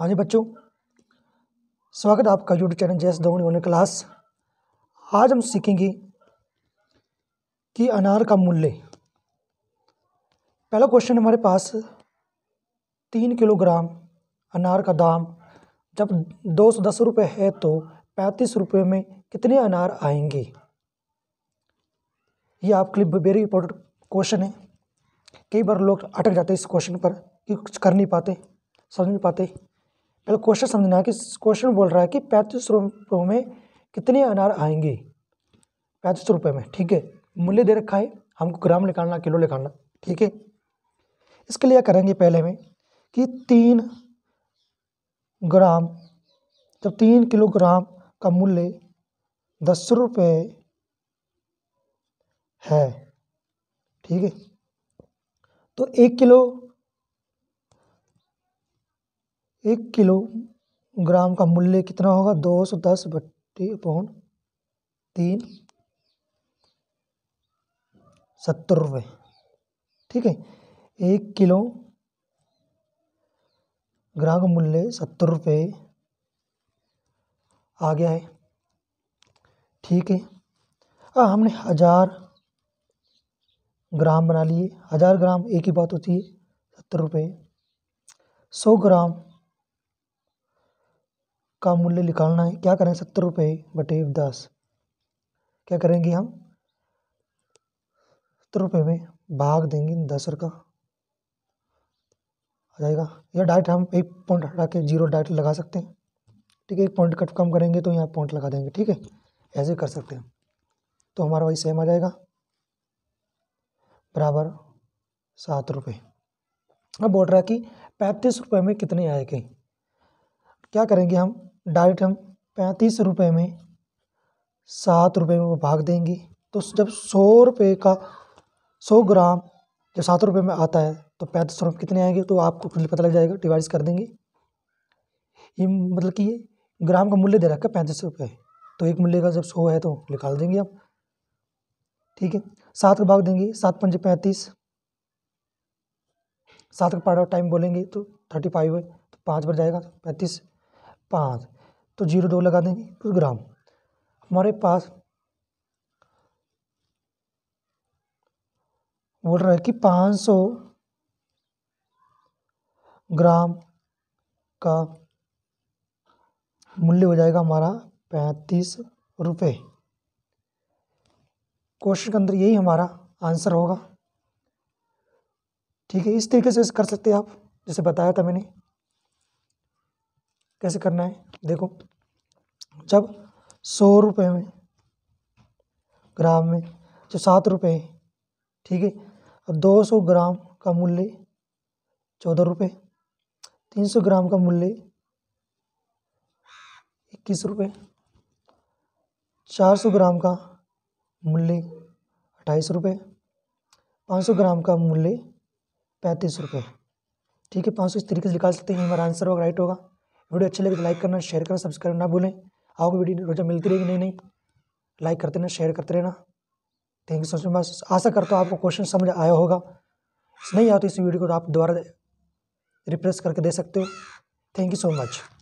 हाँ जी बच्चों स्वागत है आपका यूट्यूब चैनल जैस दौड़ ऑनलाइन क्लास आज हम सीखेंगे कि अनार का मूल्य पहला क्वेश्चन हमारे पास तीन किलोग्राम अनार का दाम जब दो सौ दस रुपये है तो पैंतीस रुपये में कितने अनार आएंगे ये आपके लिए वेरी इंपॉर्टेंट क्वेश्चन है कई बार लोग अटक जाते हैं इस क्वेश्चन पर कि कुछ कर नहीं पाते समझ नहीं पाते पहले क्वेश्चन समझना है कि क्वेश्चन बोल रहा है कि पैंतीस रुपयों में कितने अनार आएंगे पैंतीस रुपये में ठीक है मूल्य दे रखा है हमको ग्राम निकालना किलो निकालना ठीक है इसके लिए करेंगे पहले में कि तीन ग्राम जब तीन किलोग्राम का मूल्य दस रुपये है ठीक है तो एक किलो एक किलोग्राम का मूल्य कितना होगा दो सौ दस बट्टे पौन तीन सत्तर रुपये ठीक है एक किलो ग्राम का मूल्य सत्तर रुपये आ गया है ठीक है आ, हमने हज़ार ग्राम बना लिए हज़ार ग्राम एक ही बात होती है सत्तर रुपये सौ ग्राम का मूल्य निकालना है क्या करें सत्तर रुपये बटे दस क्या करेंगे हम सत्तर रुपये में भाग देंगे दस का आ जाएगा या डायरेक्ट हम एक पॉइंट हटा के जीरो डायरेक्ट लगा सकते हैं ठीक है एक पॉइंट कट कम करेंगे तो यहाँ पॉइंट लगा देंगे ठीक है ऐसे कर सकते हैं तो हमारा वही सेम आ जाएगा बराबर सात रुपये अब बोल रहा है कि पैंतीस रुपये में कितने आए आएंगे क्या करेंगे हम डायरेक्ट हम पैंतीस रुपये में सात रुपये में वो भाग देंगे तो जब सौ रुपये का सौ ग्राम जब सात रुपये में आता है तो पैंतीस रुपये कितने आएंगे तो आपको पता लग जाएगा डिवाइस कर देंगे ये मतलब कि ये ग्राम का मूल्य दे रखा है पैंतीस रुपये तो एक मूल्य का जब सौ है तो निकाल देंगे आप ठीक है सात का भाग देंगे सात पंजे पैंतीस सात का पार्ट ऑफ टाइम बोलेंगे तो थर्टी फाइव है तो पाँच पर जाएगा तो पैंतीस पाँच तो जीरो दो लगा देंगे कुछ ग्राम हमारे पास बोल रहा है कि 500 ग्राम का मूल्य हो जाएगा हमारा पैंतीस रुपये क्वेश्चन के अंदर यही हमारा आंसर होगा ठीक है इस तरीके से कर सकते हैं आप जैसे बताया था मैंने कैसे करना है देखो जब सौ रुपये में ग्राम में जो सात रुपये है ठीक है और दो सौ ग्राम का मूल्य चौदह रुपये तीन सौ ग्राम का मूल्य इक्कीस रुपये चार सौ ग्राम का मूल्य अट्ठाईस रुपये पाँच सौ ग्राम का मूल्य पैंतीस रुपये ठीक है पाँच सौ इस तरीके से निकाल सकते हैं हमारा आंसर होगा राइट होगा वीडियो अच्छी लगे तो लाइक करना शेयर करना सब्सक्राइब ना भूलें आओगे वीडियो रोजा मिलती रहेगी नहीं नहीं लाइक करते रहना शेयर करते रहना थैंक यू सो मच आशा करता हूँ आपको क्वेश्चन समझ आया होगा नहीं आया तो इस वीडियो को आप दोबारा रिप्रेस करके दे सकते हो थैंक यू सो मच